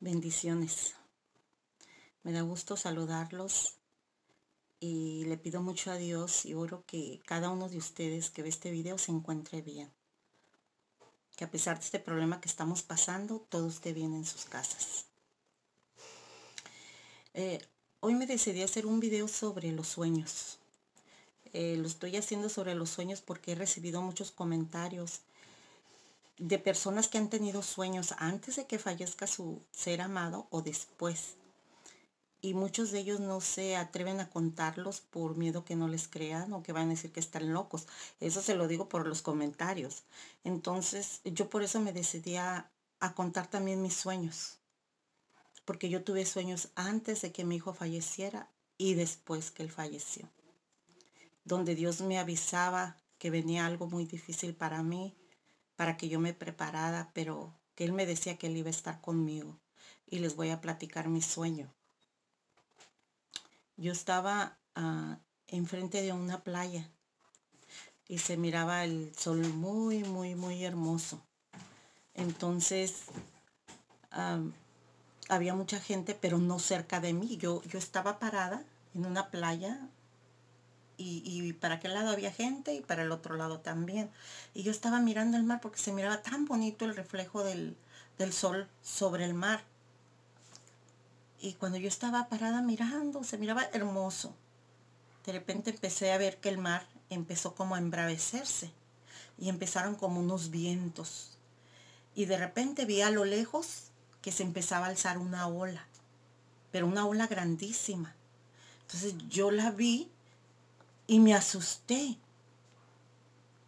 Bendiciones. Me da gusto saludarlos y le pido mucho a Dios y oro que cada uno de ustedes que ve este video se encuentre bien. Que a pesar de este problema que estamos pasando, todo esté bien en sus casas. Eh, hoy me decidí hacer un video sobre los sueños. Eh, lo estoy haciendo sobre los sueños porque he recibido muchos comentarios de personas que han tenido sueños antes de que fallezca su ser amado o después. Y muchos de ellos no se atreven a contarlos por miedo que no les crean o que van a decir que están locos. Eso se lo digo por los comentarios. Entonces yo por eso me decidí a, a contar también mis sueños. Porque yo tuve sueños antes de que mi hijo falleciera y después que él falleció. Donde Dios me avisaba que venía algo muy difícil para mí para que yo me preparara, pero que él me decía que él iba a estar conmigo y les voy a platicar mi sueño. Yo estaba ah, enfrente de una playa y se miraba el sol muy, muy, muy hermoso. Entonces, ah, había mucha gente, pero no cerca de mí. Yo, yo estaba parada en una playa y, para aquel lado había gente y para el otro lado también. Y yo estaba mirando el mar porque se miraba tan bonito el reflejo del, del sol sobre el mar. Y cuando yo estaba parada mirando, se miraba hermoso. De repente empecé a ver que el mar empezó como a embravecerse y empezaron como unos vientos. Y de repente vi a lo lejos que se empezaba a alzar una ola, pero una ola grandísima. Entonces yo la vi y me asusté,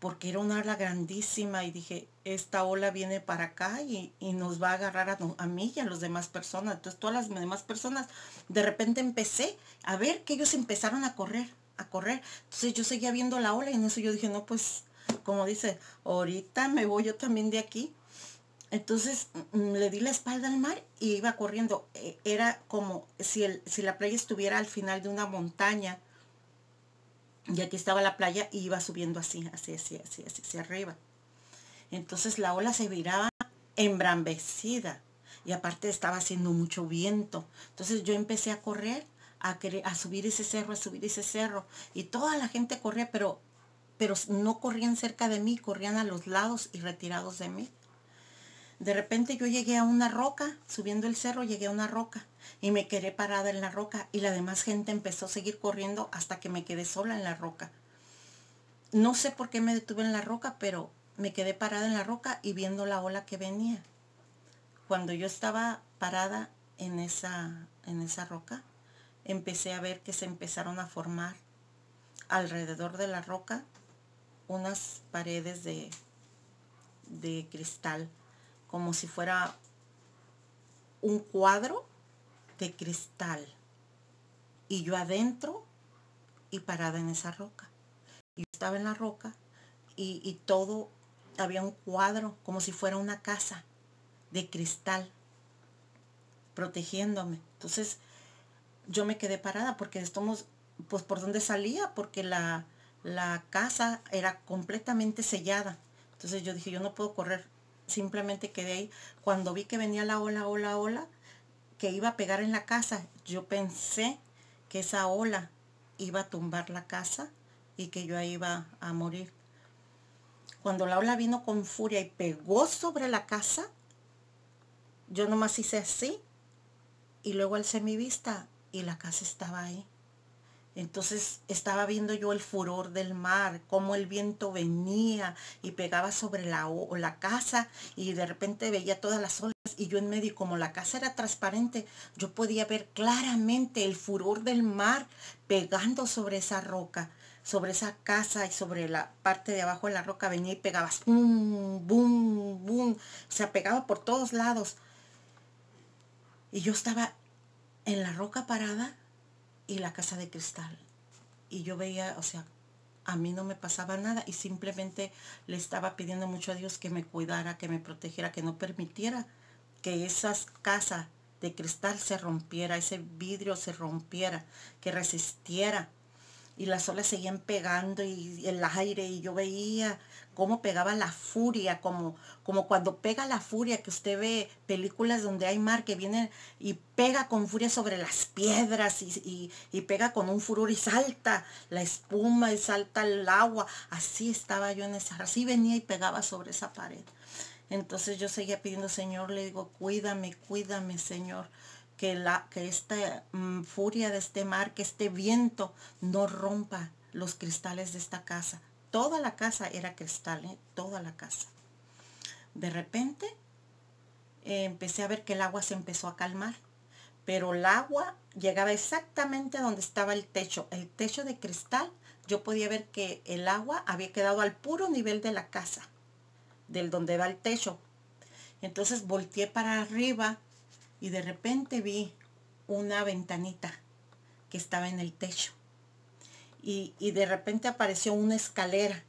porque era una ola grandísima y dije, esta ola viene para acá y, nos va a agarrar a, mí y a las demás personas. Entonces todas las demás personas, de repente empecé a ver que ellos empezaron a correr, a correr. Entonces yo seguía viendo la ola y en eso yo dije, no, pues, como dice, ahorita me voy yo también de aquí. Entonces mm, le di la espalda al mar y iba corriendo. E, era como si, el, si la playa estuviera al final de una montaña y aquí estaba la playa y iba subiendo así, así, así, así, así, hacia arriba. Entonces la ola se viraba embrambecida y aparte estaba haciendo mucho viento. Entonces yo empecé a correr, a, a subir ese cerro, a subir ese cerro. Y toda la gente corría, pero, pero no corrían cerca de mí, corrían a los lados y retirados de mí. De repente yo llegué a una roca, subiendo el cerro llegué a una roca y me quedé parada en la roca y la demás gente empezó a seguir corriendo hasta que me quedé sola en la roca. No sé por qué me detuve en la roca, pero me quedé parada en la roca y viendo la ola que venía. Cuando yo estaba parada en esa, en esa roca, empecé a ver que se empezaron a formar alrededor de la roca unas paredes de, de cristal, como si fuera un cuadro de cristal y yo adentro y parada en esa roca. Yo estaba en la roca y, y todo, había un cuadro como si fuera una casa de cristal protegiéndome. Entonces yo me quedé parada porque estamos, pues por donde salía, porque la, la casa era completamente sellada. Entonces yo dije, yo no puedo correr, simplemente quedé ahí. Cuando vi que venía la ola, ola, ola, que iba a pegar en la casa. Yo pensé que esa ola iba a tumbar la casa y que yo iba a morir. Cuando la ola vino con furia y pegó sobre la casa, yo nomás hice así y luego alcé mi vista y la casa estaba ahí. Entonces estaba viendo yo el furor del mar, cómo el viento venía y pegaba sobre la, la casa y de repente veía todas las olas y yo en medio, como la casa era transparente, yo podía ver claramente el furor del mar pegando sobre esa roca, sobre esa casa y sobre la parte de abajo de la roca venía y pegaba, boom, boom, boom, se sea, pegaba por todos lados. Y yo estaba en la roca parada y la casa de cristal. Y yo veía, o sea, a mí no me pasaba nada y simplemente le estaba pidiendo mucho a Dios que me cuidara, que me protegiera, que no permitiera que esa casa de cristal se rompiera, ese vidrio se rompiera, que resistiera y las olas seguían pegando y, el aire y yo veía cómo pegaba la furia, como, como cuando pega la furia, que usted ve películas donde hay mar que viene y pega con furia sobre las piedras y, y pega con un furor y salta la espuma y salta el agua. Así estaba yo en esa, así venía y pegaba sobre esa pared. Entonces yo seguía pidiendo, Señor, le digo, cuídame, cuídame, Señor que, la, que esta mm, furia de este mar, que este viento no rompa los cristales de esta casa. Toda la casa era cristal, ¿eh? toda la casa. De repente eh, empecé a ver que el agua se empezó a calmar, pero el agua llegaba exactamente a donde estaba el techo. El techo de cristal, yo podía ver que el agua había quedado al puro nivel de la casa, del donde va el techo. Entonces volteé para arriba y de repente vi una ventanita que estaba en el techo. Y, de repente apareció una escalera.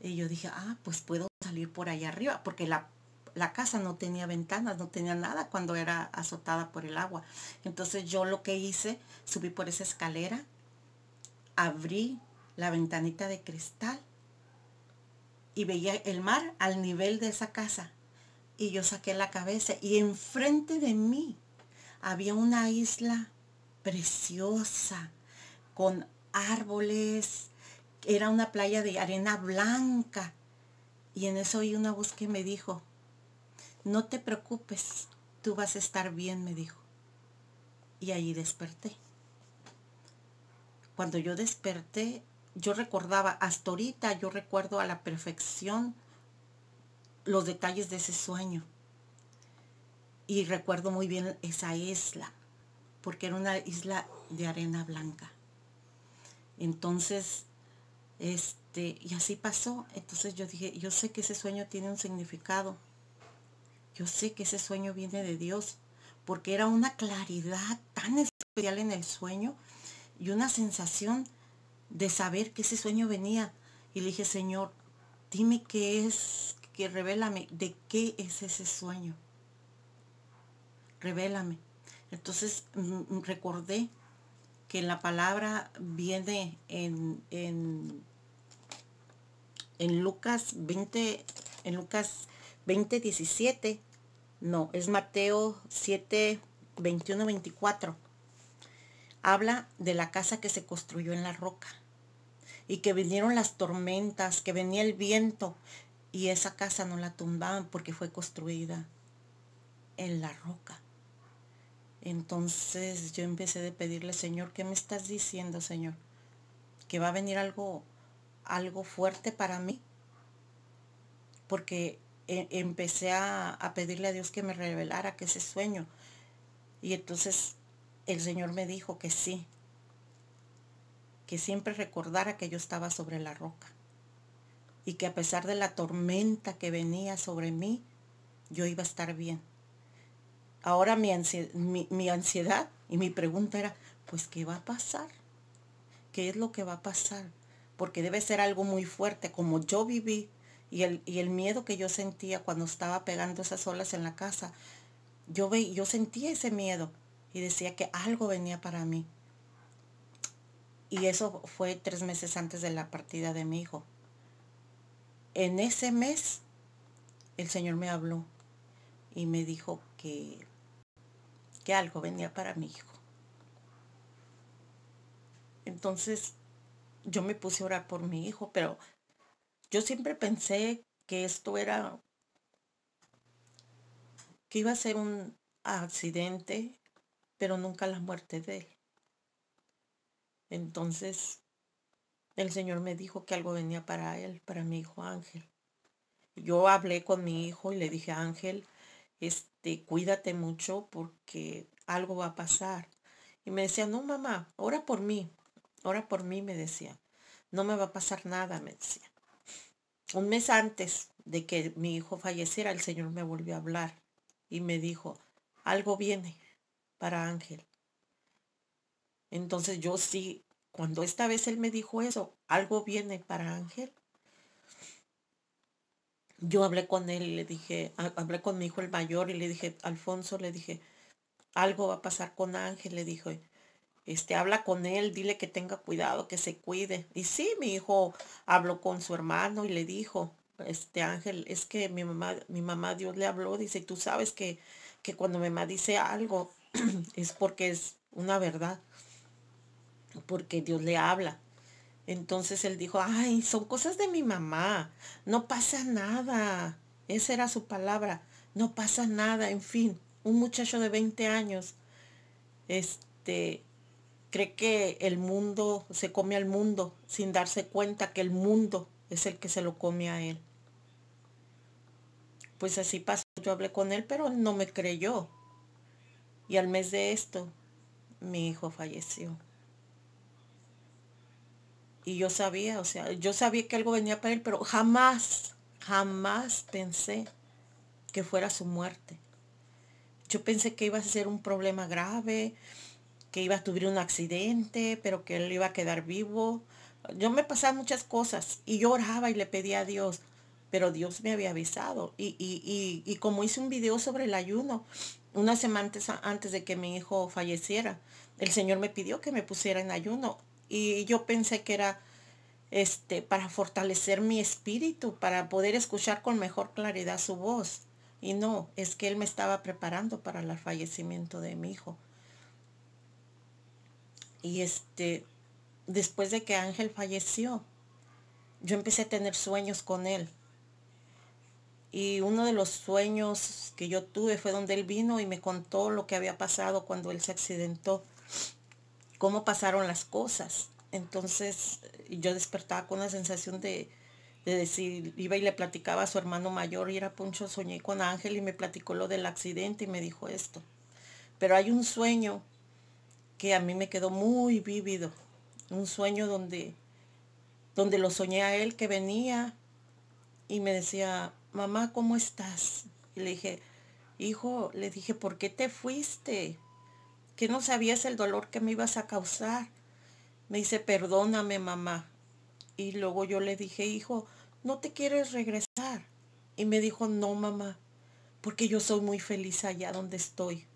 Y yo dije, ah, pues puedo salir por allá arriba, porque la casa no tenía ventanas, no tenía nada cuando era azotada por el agua. Entonces yo lo que hice, subí por esa escalera, abrí la ventanita de cristal y veía el mar al nivel de esa casa. Y yo saqué la cabeza y enfrente de mí había una isla preciosa con árboles. Era una playa de arena blanca. Y en eso oí una voz que me dijo, no te preocupes, tú vas a estar bien, me dijo. Y ahí desperté. Cuando yo desperté, yo recordaba, hasta ahorita yo recuerdo a la perfección los detalles de ese sueño. Y recuerdo muy bien esa isla, porque era una isla de arena blanca. Entonces, este, y así pasó. Entonces yo dije, yo sé que ese sueño tiene un significado. Yo sé que ese sueño viene de Dios, porque era una claridad tan especial en el sueño y una sensación de saber que ese sueño venía. Y le dije, Señor, dime qué es, que revélame de qué es ese sueño. Revélame. Entonces mm, mm, recordé que la palabra viene en, en, en Lucas 20, en Lucas 20, 17. No, es Mateo 7, 21, 24. Habla de la casa que se construyó en la roca y que vinieron las tormentas, que venía el viento, y esa casa no la tumbaban porque fue construida en la roca. Entonces yo empecé de pedirle, Señor, ¿qué me estás diciendo, Señor? ¿Que va a venir algo, algo fuerte para mí? Porque e, empecé a, a pedirle a Dios que me revelara que ese sueño. Y entonces el Señor me dijo que sí, que siempre recordara que yo estaba sobre la roca y que a pesar de la tormenta que venía sobre mí, yo iba a estar bien. Ahora mi, ansiedad, mi, ansiedad y mi pregunta era, pues, ¿qué va a pasar? ¿Qué es lo que va a pasar? Porque debe ser algo muy fuerte, como yo viví y el, el miedo que yo sentía cuando estaba pegando esas olas en la casa. Yo, yo sentía ese miedo y decía que algo venía para mí. Y eso fue tres meses antes de la partida de mi hijo en ese mes el Señor me habló y me dijo que, que algo venía para mi hijo. Entonces yo me puse a orar por mi hijo, pero yo siempre pensé que esto era, que iba a ser un accidente, pero nunca la muerte de él. Entonces el Señor me dijo que algo venía para él, para mi hijo Ángel. Yo hablé con mi hijo y le dije, Ángel, este, cuídate mucho porque algo va a pasar. Y me decía, no, mamá, ora por mí, ora por mí, me decía. No me va a pasar nada, me decía. Un mes antes de que mi hijo falleciera, el Señor me volvió a hablar y me dijo, algo viene para Ángel. Entonces yo sí cuando esta vez él me dijo eso, algo viene para Ángel. Yo hablé con él y le dije, hablé con mi hijo el mayor y le dije, Alfonso, le dije, algo va a pasar con Ángel, le dije, este, habla con él, dile que tenga cuidado, que se cuide. Y sí, mi hijo habló con su hermano y le dijo, este Ángel, es que mi mamá, mi mamá Dios le habló, dice, tú sabes que, que cuando mi mamá dice algo es porque es una verdad porque Dios le habla. Entonces él dijo, ay, son cosas de mi mamá, no pasa nada. Esa era su palabra, no pasa nada, en fin, un muchacho de 20 años, este, cree que el mundo se come al mundo sin darse cuenta que el mundo es el que se lo come a él. Pues así pasó, yo hablé con él, pero no me creyó. Y al mes de esto, mi hijo falleció. Y yo sabía, o sea, yo sabía que algo venía para él, pero jamás, jamás pensé que fuera su muerte. Yo pensé que iba a ser un problema grave, que iba a tuvir un accidente, pero que él iba a quedar vivo. Yo me pasaba muchas cosas y yo oraba y le pedía a Dios, pero Dios me había avisado. Y, como hice un video sobre el ayuno, una semana antes de que mi hijo falleciera, el Señor me pidió que me pusiera en ayuno y yo pensé que era este, para fortalecer mi espíritu, para poder escuchar con mejor claridad su voz. Y no, es que él me estaba preparando para el fallecimiento de mi hijo. Y este, después de que Ángel falleció, yo empecé a tener sueños con él. Y uno de los sueños que yo tuve fue donde él vino y me contó lo que había pasado cuando él se accidentó cómo pasaron las cosas. Entonces yo despertaba con la sensación de, decir, iba y le platicaba a su hermano mayor y era Poncho, soñé con Ángel y me platicó lo del accidente y me dijo esto. Pero hay un sueño que a mí me quedó muy vívido, un sueño donde, donde lo soñé a él que venía y me decía, mamá, ¿cómo estás? Y le dije, hijo, le dije, ¿por qué te fuiste? que no sabías el dolor que me ibas a causar. Me dice, perdóname, mamá. Y luego yo le dije, hijo, ¿no te quieres regresar? Y me dijo, no, mamá, porque yo soy muy feliz allá donde estoy.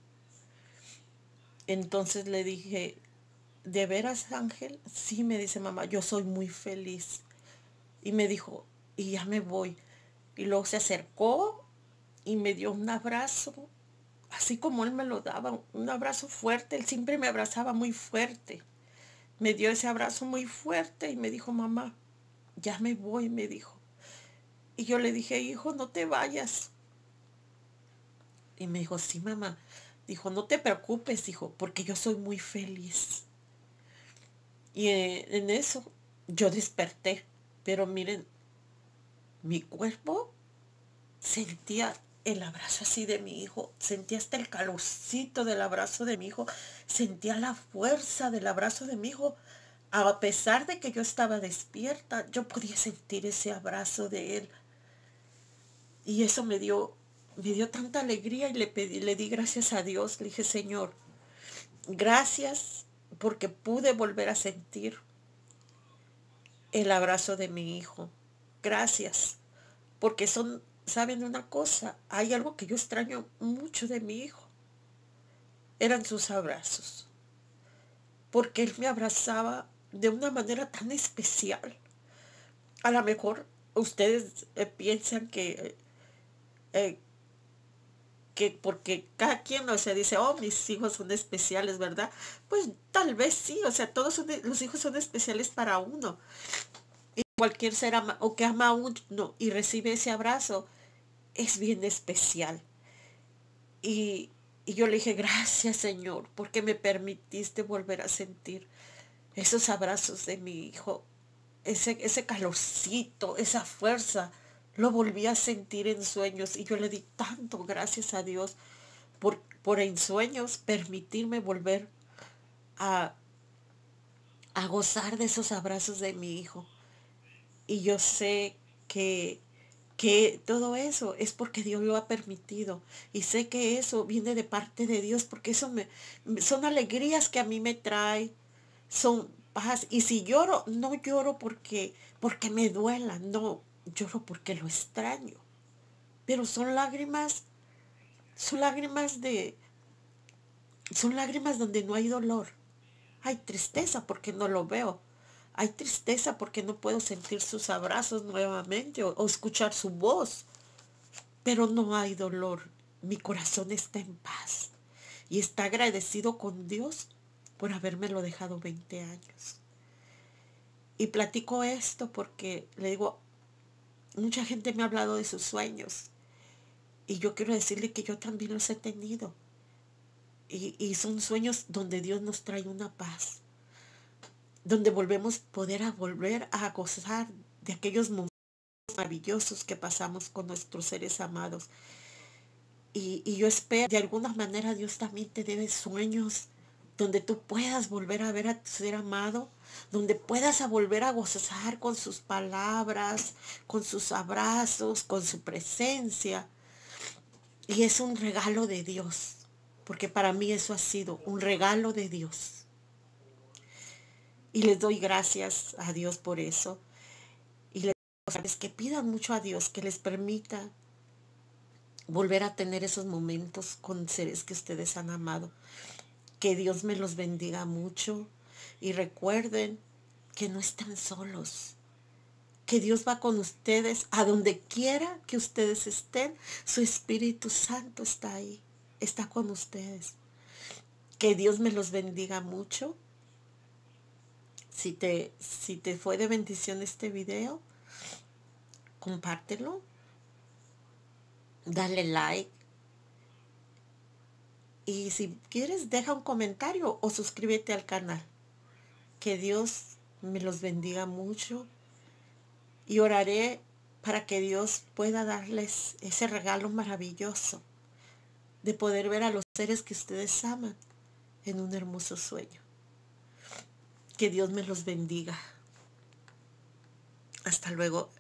Entonces le dije, ¿de veras, Ángel? Sí, me dice mamá, yo soy muy feliz. Y me dijo, y ya me voy. Y luego se acercó y me dio un abrazo así como él me lo daba, un abrazo fuerte, él siempre me abrazaba muy fuerte. Me dio ese abrazo muy fuerte y me dijo, mamá, ya me voy, me dijo. Y yo le dije, hijo, no te vayas. Y me dijo, sí, mamá. Dijo, no te preocupes, hijo, porque yo soy muy feliz. Y eh, en eso yo desperté, pero miren, mi cuerpo sentía el abrazo así de mi hijo, sentía hasta el calorcito del abrazo de mi hijo, sentía la fuerza del abrazo de mi hijo. A pesar de que yo estaba despierta, yo podía sentir ese abrazo de él. Y eso me dio, me dio tanta alegría y le pedí, le di gracias a Dios. Le dije, Señor, gracias porque pude volver a sentir el abrazo de mi hijo. Gracias, porque son saben una cosa, hay algo que yo extraño mucho de mi hijo. Eran sus abrazos. Porque él me abrazaba de una manera tan especial. A lo mejor ustedes eh, piensan que, eh, eh, que porque cada quien, o sea, dice, oh, mis hijos son especiales, ¿verdad? Pues tal vez sí, o sea, todos los hijos son especiales para uno. Y cualquier ser o que ama a uno y recibe ese abrazo, es bien especial. Y, yo le dije, gracias Señor, porque me permitiste volver a sentir esos abrazos de mi hijo, ese, ese calorcito, esa fuerza. Lo volví a sentir en sueños y yo le di tanto gracias a Dios por, por en sueños permitirme volver a, a gozar de esos abrazos de mi hijo. Y yo sé que que todo eso es porque Dios lo ha permitido. Y sé que eso viene de parte de Dios porque eso me, son alegrías que a mí me trae, son paz. Y si lloro, no lloro porque, porque me duela, no, lloro porque lo extraño. Pero son lágrimas, son lágrimas de, son lágrimas donde no hay dolor. Hay tristeza porque no lo veo, hay tristeza porque no puedo sentir sus abrazos nuevamente o, escuchar su voz. Pero no hay dolor. Mi corazón está en paz y está agradecido con Dios por habérmelo dejado 20 años. Y platico esto porque le digo, mucha gente me ha hablado de sus sueños y yo quiero decirle que yo también los he tenido. Y, y son sueños donde Dios nos trae una paz, donde volvemos poder a volver a gozar de aquellos momentos maravillosos que pasamos con nuestros seres amados. Y, yo espero, de alguna manera Dios también te debe sueños donde tú puedas volver a ver a tu ser amado, donde puedas volver a gozar con sus palabras, con sus abrazos, con su presencia. Y es un regalo de Dios, porque para mí eso ha sido un regalo de Dios. Y les doy gracias a Dios por eso. Y les digo, sabes, que pidan mucho a Dios, que les permita volver a tener esos momentos con seres que ustedes han amado. Que Dios me los bendiga mucho y recuerden que no están solos. Que Dios va con ustedes a donde quiera que ustedes estén. Su Espíritu Santo está ahí, está con ustedes. Que Dios me los bendiga mucho si te, si te fue de bendición este video, compártelo, dale like. Y si quieres, deja un comentario o suscríbete al canal. Que Dios me los bendiga mucho. Y oraré para que Dios pueda darles ese regalo maravilloso de poder ver a los seres que ustedes aman en un hermoso sueño. Que Dios me los bendiga. Hasta luego.